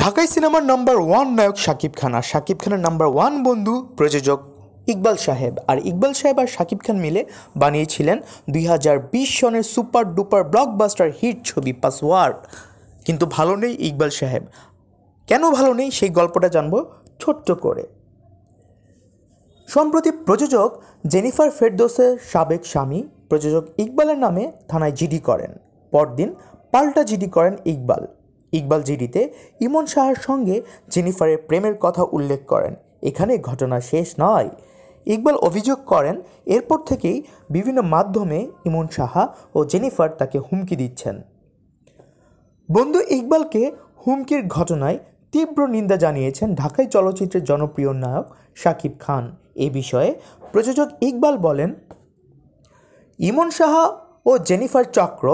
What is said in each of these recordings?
ঢাকাই সিনেমার number one নায়ক শাকিব খান আর শাকিব খানের নাম্বার ওয়ান বন্ধু প্রযোজক ইকবাল সাহেব আর ইকবাল সাহেব আর শাকিব খান মিলে বানিয়েছিলেন দুই সনের সুপার ডুপার ব্লকবাস্টার হিট ছবি পাসওয়ার্ড কিন্তু ভালো নেই ইকবাল সাহেব কেন ভালো নেই সেই গল্পটা জানবো ছোট্ট করে সম্প্রতি প্রযোজক জেনিফার ফেরদোসের সাবেক স্বামী প্রযোজক ইকবালের নামে থানায় জিডি করেন পরদিন পাল্টা জিডি করেন ইকবাল ইকবাল জিডিতে ইমন শাহার সঙ্গে জেনিফারের প্রেমের কথা উল্লেখ করেন এখানে ঘটনা শেষ নয় ইকবাল অভিযোগ করেন এরপর থেকেই বিভিন্ন মাধ্যমে ইমন সাহা ও জেনিফার তাকে হুমকি দিচ্ছেন বন্ধু ইকবালকে হুমকির ঘটনায় তীব্র নিন্দা জানিয়েছেন ঢাকায় চলচ্চিত্রের জনপ্রিয় নায়ক শাকিব খান এ বিষয়ে প্রযোজক ইকবাল বলেন ইমন সাহা ও জেনিফার চক্র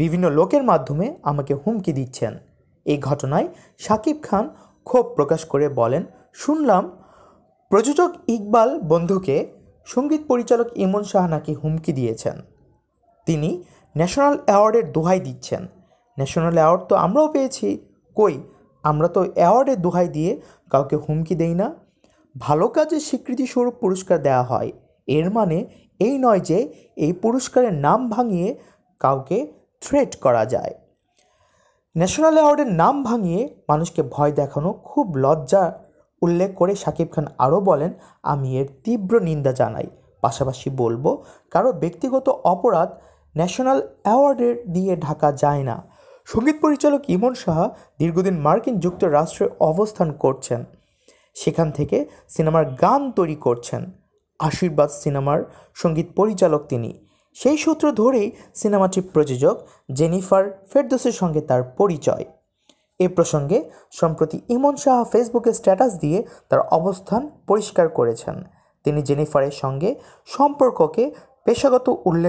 বিভিন্ন লোকের মাধ্যমে আমাকে হুমকি দিচ্ছেন এই ঘটনায় সাকিব খান ক্ষোভ প্রকাশ করে বলেন শুনলাম প্রযোজক ইকবাল বন্ধুকে সঙ্গীত পরিচালক ইমন শাহ নাকি হুমকি দিয়েছেন তিনি ন্যাশনাল অ্যাওয়ার্ডের দোহাই দিচ্ছেন ন্যাশনাল অ্যাওয়ার্ড তো আমরাও পেয়েছি কই আমরা তো অ্যাওয়ার্ডের দোহাই দিয়ে কাউকে হুমকি দেই না ভালো কাজের স্বীকৃতিস্বরূপ পুরস্কার দেওয়া হয় এর মানে এই নয় যে এই পুরস্কারের নাম ভাঙিয়ে কাউকে থ্রেট করা যায় ন্যাশনাল অ্যাওয়ার্ডের নাম ভাঙিয়ে মানুষকে ভয় দেখানো খুব লজ্জা উল্লেখ করে শাকিব খান আরও বলেন আমি এর তীব্র নিন্দা জানাই পাশাপাশি বলবো কারো ব্যক্তিগত অপরাধ ন্যাশনাল অ্যাওয়ার্ডের দিয়ে ঢাকা যায় না সঙ্গীত পরিচালক ইমন সাহা দীর্ঘদিন মার্কিন যুক্তরাষ্ট্রে অবস্থান করছেন সেখান থেকে সিনেমার গান তৈরি করছেন আশীর্বাদ সিনেমার সঙ্গীত পরিচালক তিনি সেই সূত্র ধরেই সিনেমাটি প্রযোজক জেনিফার ফেরদোসের সঙ্গে তার পরিচয় এ প্রসঙ্গে সম্প্রতি ইমন শাহ ফেসবুকে স্ট্যাটাস দিয়ে তার অবস্থান পরিষ্কার করেছেন তিনি জেনিফারের সঙ্গে সম্পর্ককে পেশাগত উল্লেখ